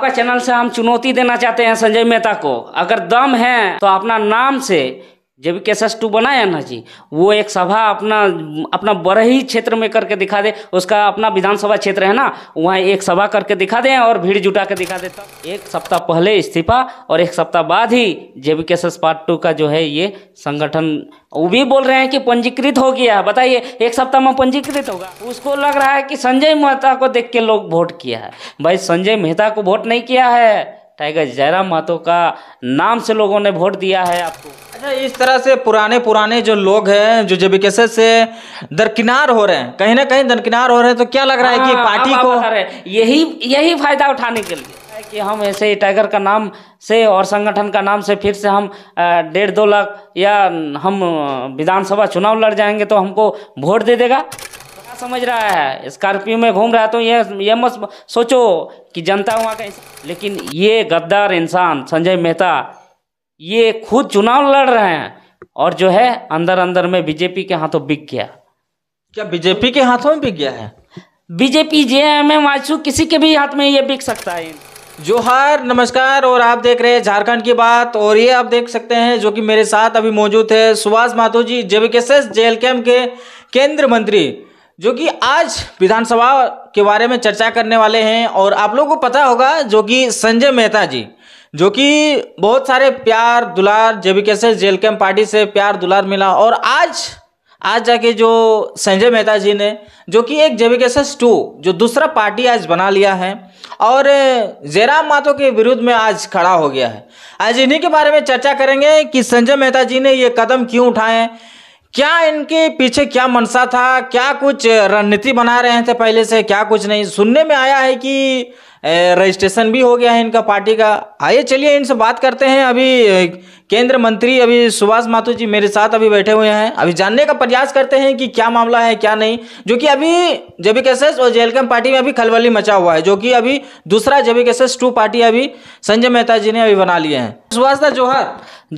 आपका चैनल से हम चुनौती देना चाहते हैं संजय मेहता को अगर दम है तो अपना नाम से जब भी एस टू बनाया ना जी वो एक सभा अपना अपना बरही क्षेत्र में करके दिखा दे उसका अपना विधानसभा क्षेत्र है ना वहाँ एक सभा करके दिखा दें और भीड़ जुटा के दिखा दे तब एक सप्ताह पहले इस्तीफा और एक सप्ताह बाद ही JB B S part two का जो है ये संगठन वो भी बोल रहे हैं कि पंजीकृत हो गया बताइए एक सप्ताह में पंजीकृत होगा उसको लग रहा है कि संजय मेहता को देख के लोग वोट किया है भाई संजय मेहता को वोट नहीं किया है टाइगर जयराम महतो का नाम से लोगों ने वोट दिया है आपको अच्छा इस तरह से पुराने पुराने जो लोग हैं जो जब कैसे से दरकिनार हो रहे हैं कहीं ना कहीं दरकिनार हो रहे हैं तो क्या लग रहा है कि हाँ, पार्टी को यही यही फायदा उठाने के लिए कि हम ऐसे टाइगर का नाम से और संगठन का नाम से फिर से हम डेढ़ दो लाख या हम विधानसभा चुनाव लड़ जाएंगे तो हमको वोट दे देगा मजाक समझ रहा है स्कॉर्पियो में घूम रहा तो ये ये मत सोचो कि जनता वहाँ का लेकिन ये गद्दार इंसान संजय मेहता ये खुद चुनाव लड़ रहे हैं और जो है अंदर अंदर में बीजेपी के हाथों बिक गया क्या बीजेपी के हाथों में बिक गया है बीजेपी जे एम एम किसी के भी हाथ में ये बिक सकता है जोहार नमस्कार और आप देख रहे हैं झारखंड की बात और ये आप देख सकते हैं जो कि मेरे साथ अभी मौजूद है सुभाष माथो जी जेबीकेएसएस जेएलकेएम के केंद्र मंत्री जो कि आज विधानसभा के बारे में चर्चा करने वाले हैं और आप लोगों को पता होगा जो कि संजय मेहता जी जो कि बहुत सारे प्यार दुलार जेबीके से जेल कैम पार्टी से प्यार दुलार मिला और आज आज जाके जो संजय मेहता जी ने जो कि एक जेविकेसेस टू जो दूसरा पार्टी आज बना लिया है और जयराम मातो के विरुद्ध में आज खड़ा हो गया है आज इन्हीं के बारे में चर्चा करेंगे कि संजय मेहता जी ने ये कदम क्यों उठाए क्या इनके पीछे क्या मनसा था क्या कुछ रणनीति बना रहे थे पहले से क्या कुछ नहीं सुनने में आया है कि रजिस्ट्रेशन भी हो गया है इनका पार्टी का आइए चलिए इनसे बात करते हैं अभी केंद्र मंत्री अभी सुभाष माथुर जी मेरे साथ अभी बैठे हुए हैं अभी जानने का प्रयास करते हैं कि क्या मामला है क्या नहीं जो कि अभी जेबी एस और जेलकम पार्टी में अभी खलबली मचा हुआ है जो कि अभी दूसरा जेबी एस टू पार्टी अभी संजय मेहता जी ने अभी बना लिए हैं सुभाष दा जोहर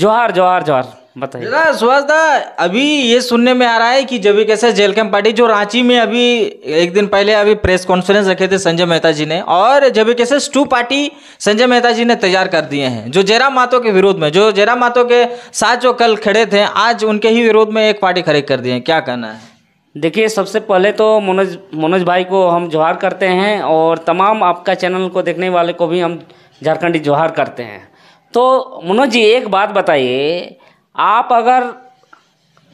जोहर जोहर बताइए सुहास दा अभी ये सुनने में आ रहा है कि जब कैसे जेल कैंप पार्टी जो रांची में अभी एक दिन पहले अभी प्रेस कॉन्फ्रेंस रखे थे संजय मेहता जी ने और जब कैसे टू पार्टी संजय मेहता जी ने तैयार कर दिए हैं जो जयराम मातो के विरोध में जो जयराम मातो के साथ जो कल खड़े थे आज उनके ही विरोध में एक पार्टी खड़े कर दिए हैं क्या कहना है देखिए सबसे पहले तो मनोज मनोज भाई को हम जोहार करते हैं और तमाम आपका चैनल को देखने वाले को भी हम झारखंडी जोहार करते हैं तो मनोज जी एक बात बताइए आप अगर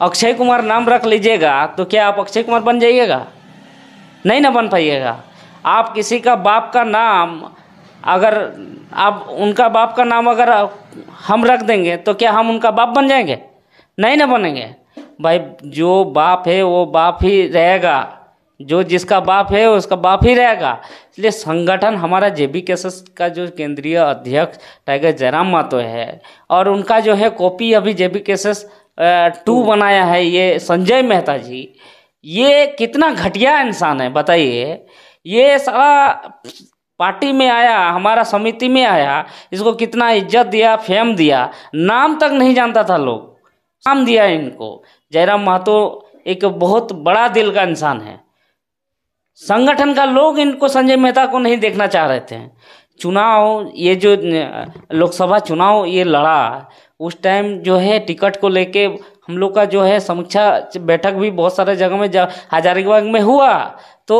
अक्षय कुमार नाम रख लीजिएगा तो क्या आप अक्षय कुमार बन जाइएगा नहीं ना बन पाइएगा आप किसी का बाप का नाम अगर आप उनका बाप का नाम अगर हम रख देंगे तो क्या हम उनका बाप बन जाएंगे नहीं ना बनेंगे भाई जो बाप है वो बाप ही रहेगा जो जिसका बाप है उसका बाप ही रहेगा इसलिए संगठन हमारा जे बी केसेस का जो केंद्रीय अध्यक्ष टाइगर जयराम मातो है और उनका जो है कॉपी अभी जे बी केसेस टू बनाया है ये संजय मेहता जी ये कितना घटिया इंसान है बताइए ये सारा पार्टी में आया हमारा समिति में आया इसको कितना इज्जत दिया फेम दिया नाम तक नहीं जानता था लोग नाम दिया इनको जयराम महतो एक बहुत बड़ा दिल का इंसान है संगठन का लोग इनको संजय मेहता को नहीं देखना चाह रहे थे चुनाव ये जो लोकसभा चुनाव ये लड़ा उस टाइम जो है टिकट को लेके हम लोग का जो है समीक्षा बैठक भी बहुत सारे जगह में हजारीबाग में हुआ तो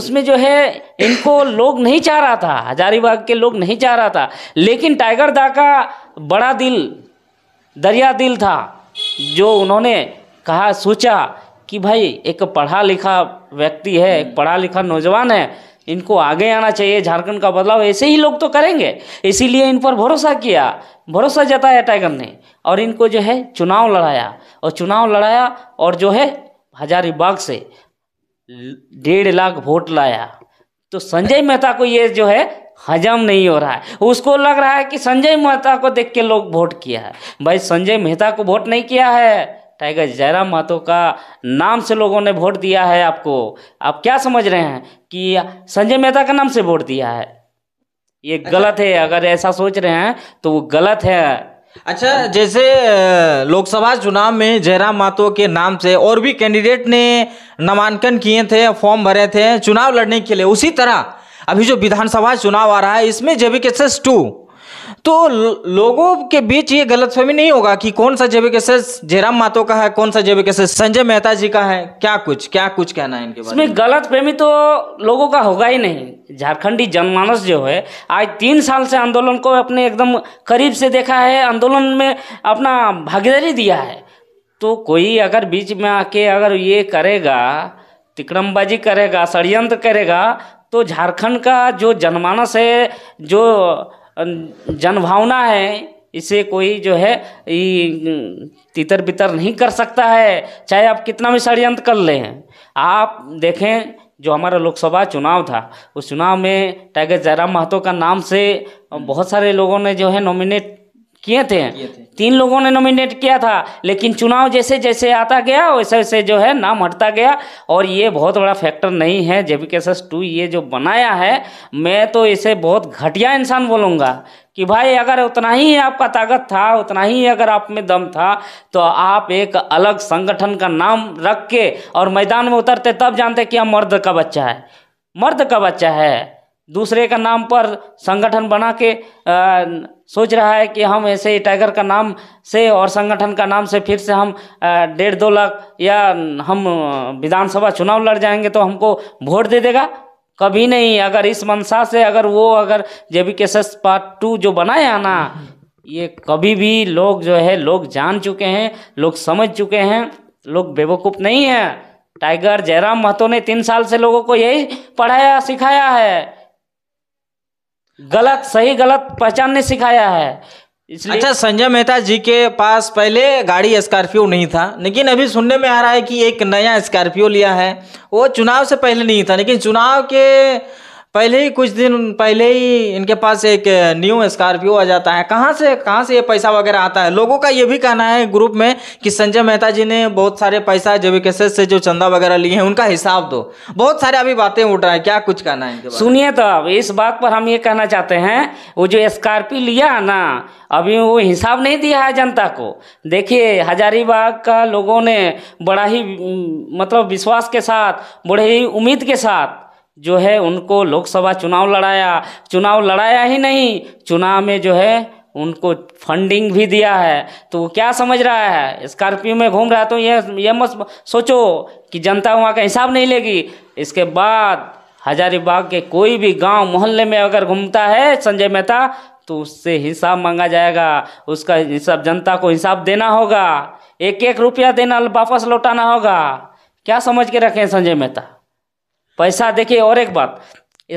उसमें जो है इनको लोग नहीं चाह रहा था हजारीबाग के लोग नहीं चाह रहा था लेकिन टाइगर दा का बड़ा दिल दरिया दिल था जो उन्होंने कहा सोचा कि भाई एक पढ़ा लिखा व्यक्ति है एक हम्म। पढ़ा लिखा नौजवान है इनको आगे आना चाहिए झारखंड का बदलाव ऐसे ही लोग तो करेंगे इसीलिए इन पर भरोसा किया भरोसा जताया टाइगर ने और इनको जो है चुनाव लड़ाया और चुनाव लड़ाया और जो है हजारीबाग से डेढ़ लाख वोट लाया तो संजय मेहता को ये जो है हजम नहीं हो रहा है उसको लग रहा है कि संजय मेहता को देख के लोग वोट किया है भाई संजय मेहता को वोट नहीं किया है टाइगर जयराम महतो का नाम से लोगों ने वोट दिया है आपको आप क्या समझ रहे हैं कि संजय मेहता का नाम से वोट दिया है ये अच्छा। गलत है अगर ऐसा सोच रहे हैं तो वो गलत है अच्छा जैसे लोकसभा चुनाव में जयराम मातो के नाम से और भी कैंडिडेट ने नामांकन किए थे फॉर्म भरे थे चुनाव लड़ने के लिए उसी तरह अभी जो विधानसभा चुनाव आ रहा है इसमें जेबी केसेस टू तो लोगों के बीच ये गलतफहमी नहीं होगा कि कौन सा जेबी कैसे जयराम मातो का है कौन सा जेबी कैसे संजय मेहता जी का है क्या कुछ क्या कुछ कहना है इनके बारे में फहमी तो लोगों का होगा ही नहीं झारखंडी जनमानस जो है आज तीन साल से आंदोलन को अपने एकदम करीब से देखा है आंदोलन में अपना भागीदारी दिया है तो कोई अगर बीच में आके अगर ये करेगा तिकड़मबाजी करेगा षडयंत्र करेगा तो झारखंड का जो जनमानस है जो जनभावना है इसे कोई जो है ये तितर बितर नहीं कर सकता है चाहे आप कितना भी षडयंत्र कर लें आप देखें जो हमारा लोकसभा चुनाव था उस चुनाव में टाइगर जयराम महतो का नाम से बहुत सारे लोगों ने जो है नॉमिनेट किए थे, थे तीन लोगों ने नॉमिनेट किया था लेकिन चुनाव जैसे जैसे आता गया वैसे वैसे जो है नाम हटता गया और ये बहुत बड़ा फैक्टर नहीं है जेपी केस टू ये जो बनाया है मैं तो इसे बहुत घटिया इंसान बोलूँगा कि भाई अगर उतना ही आपका ताकत था उतना ही अगर आप में दम था तो आप एक अलग संगठन का नाम रख के और मैदान में उतरते तब जानते कि हम मर्द का बच्चा है मर्द का बच्चा है दूसरे का नाम पर संगठन बना के आ, सोच रहा है कि हम ऐसे टाइगर का नाम से और संगठन का नाम से फिर से हम डेढ़ दो लाख या हम विधानसभा चुनाव लड़ जाएंगे तो हमको वोट दे देगा कभी नहीं अगर इस मनसा से अगर वो अगर जे बी के सस पार्ट टू जो बनाया ना ये कभी भी लोग जो है लोग जान चुके हैं लोग समझ चुके हैं लोग बेवकूफ़ नहीं हैं टाइगर जयराम महतो ने तीन साल से लोगों को यही पढ़ाया सिखाया है गलत सही गलत पहचानने सिखाया है इसलिए अच्छा संजय मेहता जी के पास पहले गाड़ी स्कॉर्पियो नहीं था लेकिन अभी सुनने में आ रहा है कि एक नया स्कॉर्पियो लिया है वो चुनाव से पहले नहीं था लेकिन चुनाव के पहले ही कुछ दिन पहले ही इनके पास एक न्यू स्कॉर्पियो आ जाता है कहाँ से कहाँ से ये पैसा वगैरह आता है लोगों का ये भी कहना है ग्रुप में कि संजय मेहता जी ने बहुत सारे पैसा जब कैसे से जो चंदा वगैरह लिए हैं उनका हिसाब दो बहुत सारे अभी बातें उठ रहा है क्या कुछ कहना है सुनिए तो अब इस बात पर हम ये कहना चाहते हैं वो जो स्कॉर्पियो लिया ना अभी वो हिसाब नहीं दिया है जनता को देखिए हजारीबाग का लोगों ने बड़ा ही मतलब विश्वास के साथ बड़े ही उम्मीद के साथ जो है उनको लोकसभा चुनाव लड़ाया चुनाव लड़ाया ही नहीं चुनाव में जो है उनको फंडिंग भी दिया है तो वो क्या समझ रहा है स्कॉर्पियो में घूम रहा तो ये ये मत सोचो कि जनता वहाँ का हिसाब नहीं लेगी इसके बाद हजारीबाग के कोई भी गांव मोहल्ले में अगर घूमता है संजय मेहता तो उससे हिसाब मांगा जाएगा उसका हिसाब जनता को हिसाब देना होगा एक एक रुपया देना वापस लौटाना होगा क्या समझ के रखें संजय मेहता पैसा देखिए और एक बात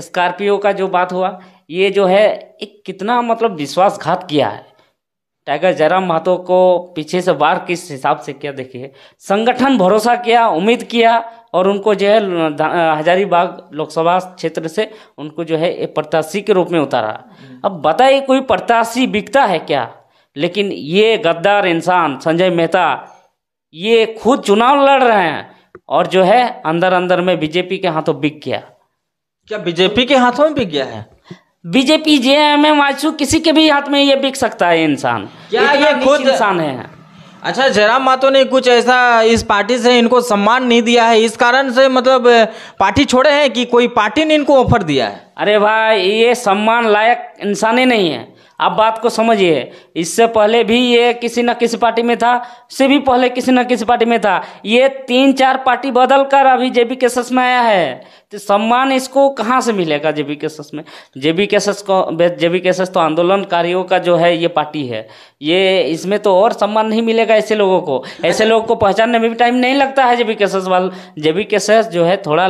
स्कॉर्पियो का जो बात हुआ ये जो है एक कितना मतलब विश्वासघात किया है टाइगर जयराम महतो को पीछे से बार किस हिसाब से किया देखिए संगठन भरोसा किया उम्मीद किया और उनको जो है हजारीबाग लोकसभा क्षेत्र से उनको जो है प्रत्याशी के रूप में उतारा अब बताइए कोई प्रत्याशी बिकता है क्या लेकिन ये गद्दार इंसान संजय मेहता ये खुद चुनाव लड़ रहे हैं और जो है अंदर अंदर में बीजेपी के हाथों बिक गया क्या बीजेपी के हाथों में बिक गया है बीजेपी जे एम एम आजू किसी के भी हाथ में ये बिक सकता है इंसान क्या ये खुद इंसान है अच्छा जयराम मातो ने कुछ ऐसा इस पार्टी से इनको सम्मान नहीं दिया है इस कारण से मतलब पार्टी छोड़े हैं कि कोई पार्टी ने इनको ऑफर दिया है अरे भाई ये सम्मान लायक इंसान ही नहीं है आप बात को समझिए इससे पहले भी ये किसी न किसी पार्टी में था इससे भी पहले किसी न किसी पार्टी में था ये तीन चार पार्टी बदल कर अभी जे बी केसेस में आया है तो सम्मान इसको कहाँ से मिलेगा जेबी केसेस में जेबी केसेस को जेबी केसेस तो आंदोलनकारियों का जो है ये पार्टी है ये इसमें तो और सम्मान नहीं मिलेगा ऐसे लोगों को ऐसे लोगों को पहचानने में भी टाइम नहीं लगता है जे बी केसेस वाल जे बी केसेस जो है थोड़ा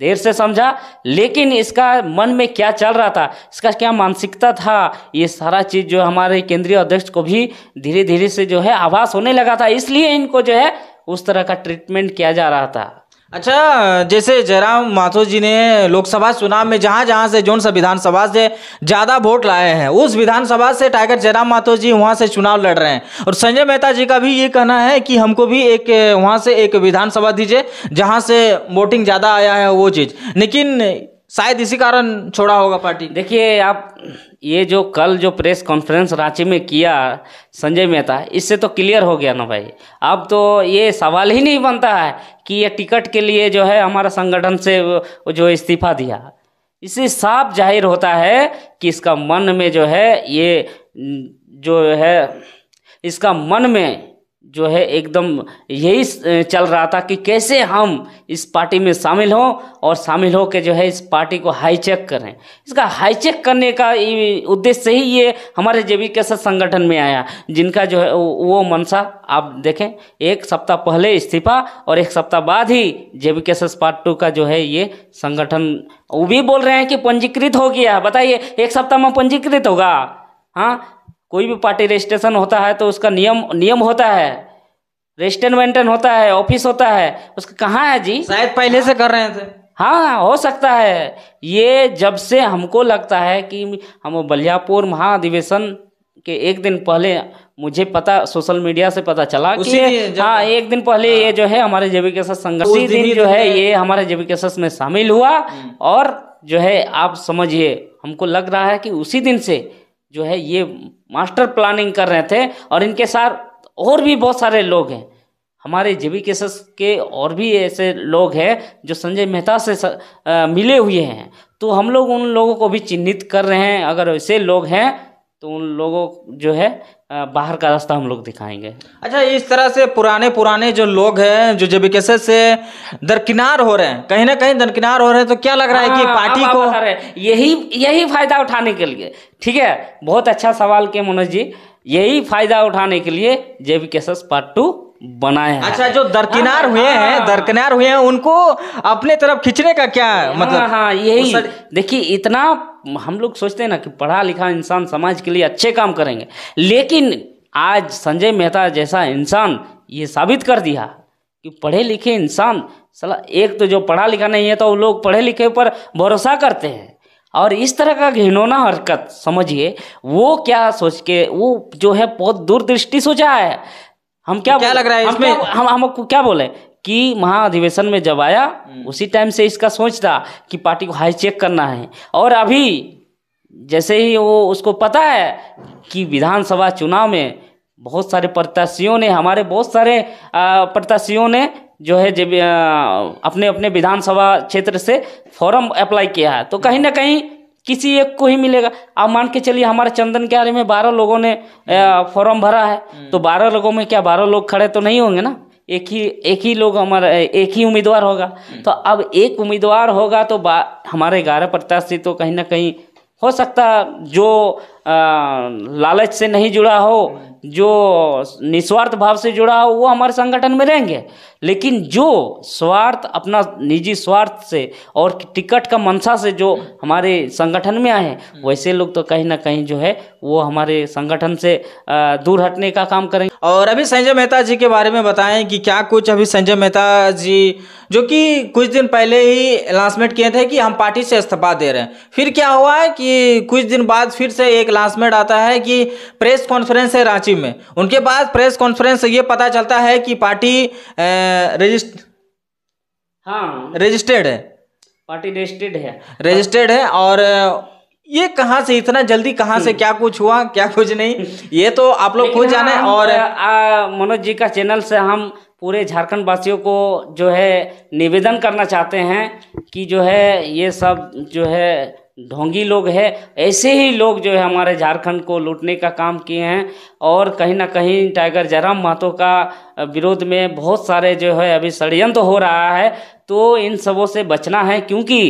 देर से समझा लेकिन इसका मन में क्या चल रहा था इसका क्या मानसिकता था ये सारा चीज़ जो हमारे केंद्रीय अध्यक्ष को भी धीरे धीरे से जो है आभास होने लगा था इसलिए इनको जो है उस तरह का ट्रीटमेंट किया जा रहा था अच्छा जैसे जयराम माथुर जी ने लोकसभा चुनाव में जहाँ जहाँ से जोन सा विधानसभा से ज़्यादा वोट लाए हैं उस विधानसभा से टाइगर जयराम माथुर जी वहाँ से चुनाव लड़ रहे हैं और संजय मेहता जी का भी ये कहना है कि हमको भी एक वहाँ से एक विधानसभा दीजिए जहाँ से वोटिंग ज़्यादा आया है वो चीज़ लेकिन शायद इसी कारण छोड़ा होगा पार्टी देखिए आप ये जो कल जो प्रेस कॉन्फ्रेंस रांची में किया संजय मेहता इससे तो क्लियर हो गया ना भाई अब तो ये सवाल ही नहीं बनता है कि ये टिकट के लिए जो है हमारा संगठन से जो इस्तीफा दिया इससे साफ जाहिर होता है कि इसका मन में जो है ये जो है इसका मन में जो है एकदम यही चल रहा था कि कैसे हम इस पार्टी में शामिल हों और शामिल होकर जो है इस पार्टी को हाईचेक करें इसका हाईचेक करने का उद्देश्य ही ये हमारे जेबी कैसा संगठन में आया जिनका जो है वो मनसा आप देखें एक सप्ताह पहले इस्तीफा और एक सप्ताह बाद ही जेबी केसेस पार्ट टू का जो है ये संगठन वो भी बोल रहे हैं कि पंजीकृत हो गया बताइए एक सप्ताह में पंजीकृत होगा हाँ कोई भी पार्टी रजिस्ट्रेशन होता है तो उसका नियम नियम होता है रजिस्ट्रेशन मेंटेन होता है ऑफिस होता है उसका कहाँ है जी शायद पहले से कर रहे थे हाँ हो सकता है ये जब से हमको लगता है कि हम बलियापुर महाधिवेशन के एक दिन पहले मुझे पता सोशल मीडिया से पता चला कि हाँ एक दिन पहले हाँ। ये जो है हमारे जेविकेशस संघर्ष उसी दिन, दिन जो है ये हमारे जेविकेशस में शामिल हुआ हम्म। और जो है आप समझिए हमको लग रहा है कि उसी दिन से जो है ये मास्टर प्लानिंग कर रहे थे और इनके साथ और भी बहुत सारे लोग हैं हमारे जेबी केसेस के और भी ऐसे लोग हैं जो संजय मेहता से स, आ, मिले हुए हैं तो हम लोग उन लोगों को भी चिन्हित कर रहे हैं अगर ऐसे लोग हैं तो उन लोगों जो है बाहर का रास्ता हम लोग दिखाएंगे अच्छा इस तरह से पुराने पुराने जो लोग हैं जो जब कैसे से दरकिनार हो रहे हैं कहीं ना कहीं दरकिनार हो रहे हैं तो क्या लग रहा है कि हाँ, पार्टी को यही यही फायदा उठाने के लिए ठीक है बहुत अच्छा सवाल किया मनोज जी यही फायदा उठाने के लिए जेबी केसेस पार्ट टू बनाए हैं अच्छा जो दरकिनार हाँ, हुए हाँ। हैं दरकिनार हुए हैं उनको अपने तरफ खींचने का क्या है? हाँ, मतलब हाँ यही देखिए इतना हम लोग सोचते हैं ना कि पढ़ा लिखा इंसान समाज के लिए अच्छे काम करेंगे लेकिन आज संजय मेहता जैसा इंसान ये साबित कर दिया कि पढ़े लिखे इंसान सला एक तो जो पढ़ा लिखा नहीं है तो वो लोग पढ़े लिखे पर भरोसा करते हैं और इस तरह का घिनौना हरकत समझिए वो क्या सोच के वो जो है बहुत दूरदृष्टि सोचा है हम क्या क्या लग रहा है इसमें हम हम क्या बोले कि महाअधिवेशन में जब आया हम्म। उसी टाइम से इसका सोच था कि पार्टी को हाई चेक करना है और अभी जैसे ही वो उसको पता है कि विधानसभा चुनाव में बहुत सारे प्रत्याशियों ने हमारे बहुत सारे प्रत्याशियों ने जो है जब अपने अपने विधानसभा क्षेत्र से फॉर्म अप्लाई किया है तो कहीं ना कहीं किसी एक को ही मिलेगा अब मान के चलिए हमारे चंदन क्यारे में बारह लोगों ने फॉर्म भरा है हम्म। तो बारह लोगों में क्या बारह लोग खड़े तो नहीं होंगे ना एक ही एक ही लोग हमारा एक ही उम्मीदवार होगा हम्म। तो अब एक उम्मीदवार होगा तो हमारे ग्यारह प्रत्याशी तो कहीं ना कहीं हो सकता जो लालच से नहीं जुड़ा हो हम्म। जो निस्वार्थ भाव से जुड़ा हो वो हमारे संगठन में रहेंगे लेकिन जो स्वार्थ अपना निजी स्वार्थ से और टिकट का मंशा से जो हमारे संगठन में आए हैं वैसे लोग तो कहीं ना कहीं जो है वो हमारे संगठन से दूर हटने का काम करेंगे और अभी संजय मेहता जी के बारे में बताएं कि क्या कुछ अभी संजय मेहता जी जो कि कुछ दिन पहले ही अनाउंसमेंट किए थे कि हम पार्टी से इस्तीफा दे रहे हैं फिर क्या हुआ है कि कुछ दिन बाद फिर से एक अनाउंसमेंट आता है कि प्रेस कॉन्फ्रेंस है रांची में उनके बाद प्रेस कॉन्फ्रेंस से ये पता चलता है कि पार्टी रजिस्ट हाँ रजिस्टर्ड है पार्टी रजिस्टर्ड है रजिस्टर्ड है और ये कहाँ से इतना जल्दी कहाँ से हम्म। क्या कुछ हुआ क्या कुछ नहीं ये तो आप लोग खुद जाने और मनोज जी का चैनल से हम पूरे झारखंड वासियों को जो है निवेदन करना चाहते हैं कि जो है ये सब जो है ढोंगी लोग है ऐसे ही लोग जो है हमारे झारखंड को लूटने का काम किए हैं और कहीं ना कहीं टाइगर जयराम महतो का विरोध में बहुत सारे जो है अभी षडयंत्र हो रहा है तो इन सबों से बचना है क्योंकि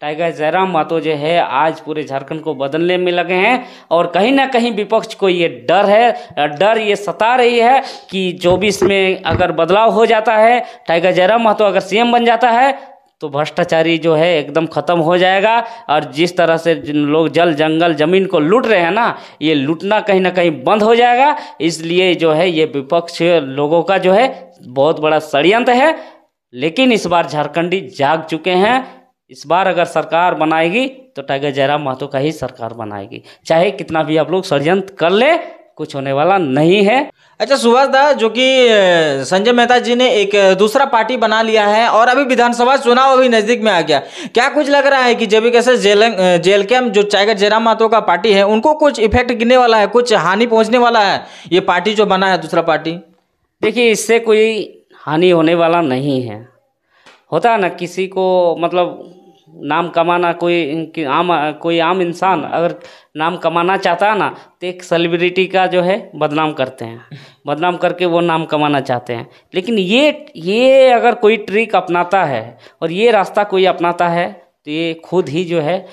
टाइगर जयराम मातो जो है आज पूरे झारखंड को बदलने में लगे हैं और कहीं ना कहीं विपक्ष को ये डर है डर ये सता रही है कि चौबीस में अगर बदलाव हो जाता है टाइगर जयराम मातो अगर सीएम बन जाता है तो भ्रष्टाचारी जो है एकदम ख़त्म हो जाएगा और जिस तरह से लोग जल जंगल ज़मीन को लूट रहे हैं ना ये लूटना कहीं ना कहीं बंद हो जाएगा इसलिए जो है ये विपक्ष लोगों का जो है बहुत बड़ा षडयंत्र है लेकिन इस बार झारखंडी जाग चुके हैं इस बार अगर सरकार बनाएगी तो टाइगर जयराम महतो का ही सरकार बनाएगी चाहे कितना भी आप लोग षडयंत्र कर ले कुछ होने वाला नहीं है अच्छा सुभाष दा जो कि संजय मेहता जी ने एक दूसरा पार्टी बना लिया है और अभी विधानसभा चुनाव अभी नजदीक में आ गया क्या कुछ लग रहा है कि जब कैसे जेल जेल कैम जो टाइगर जयराम महतो का पार्टी है उनको कुछ इफेक्ट गिरने वाला है कुछ हानि पहुंचने वाला है ये पार्टी जो बना है दूसरा पार्टी देखिए इससे कोई हानि होने वाला नहीं है होता है ना किसी को मतलब नाम कमाना कोई आम कोई आम इंसान अगर नाम कमाना चाहता है ना तो एक सेलिब्रिटी का जो है बदनाम करते हैं बदनाम करके वो नाम कमाना चाहते हैं लेकिन ये ये अगर कोई ट्रिक अपनाता है और ये रास्ता कोई अपनाता है तो ये खुद ही जो है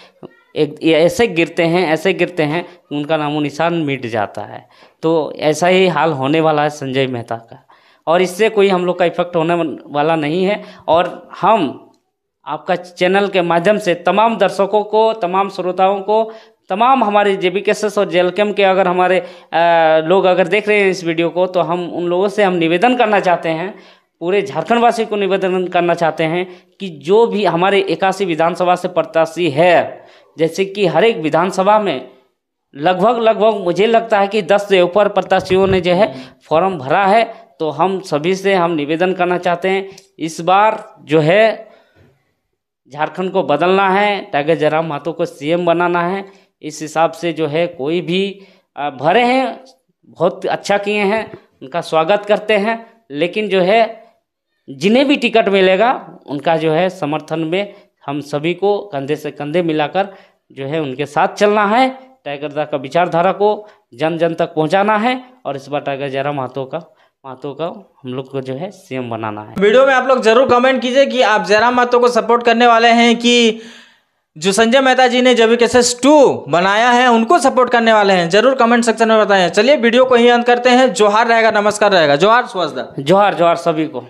एक ऐसे गिरते हैं ऐसे गिरते हैं उनका नामो निशान मिट जाता है तो ऐसा ही हाल होने वाला है संजय मेहता का और इससे कोई हम लोग का इफेक्ट होने वाला नहीं है और हम आपका चैनल के माध्यम से तमाम दर्शकों को तमाम श्रोताओं को तमाम हमारे जे बी और जेलकेम के अगर हमारे आ, लोग अगर देख रहे हैं इस वीडियो को तो हम उन लोगों से हम निवेदन करना चाहते हैं पूरे झारखंडवासी को निवेदन करना चाहते हैं कि जो भी हमारे इक्यासी विधानसभा से प्रत्याशी है जैसे कि हर एक विधानसभा में लगभग लगभग मुझे लगता है कि दस से ऊपर प्रत्याशियों ने जो है फॉर्म भरा है तो हम सभी से हम निवेदन करना चाहते हैं इस बार जो है झारखंड को बदलना है टाइगर जयराम महतो को सीएम बनाना है इस हिसाब से जो है कोई भी भरे हैं बहुत अच्छा किए हैं उनका स्वागत करते हैं लेकिन जो है जिन्हें भी टिकट मिलेगा उनका जो है समर्थन में हम सभी को कंधे से कंधे मिलाकर जो है उनके साथ चलना है टाइगर दा का विचारधारा को जन जन तक पहुंचाना है और इस बार टाइगर जयराम हाथों का मातो का हम लोग को जो है सीएम बनाना है वीडियो में आप लोग जरूर कमेंट कीजिए कि आप जयराम मातो को सपोर्ट करने वाले हैं कि जो संजय मेहता जी ने जब एस टू बनाया है उनको सपोर्ट करने वाले हैं जरूर कमेंट सेक्शन में बताएं चलिए वीडियो को ही अंत करते हैं जोहार रहेगा नमस्कार रहेगा जोहार स्वस्थ जोहार जोहार सभी को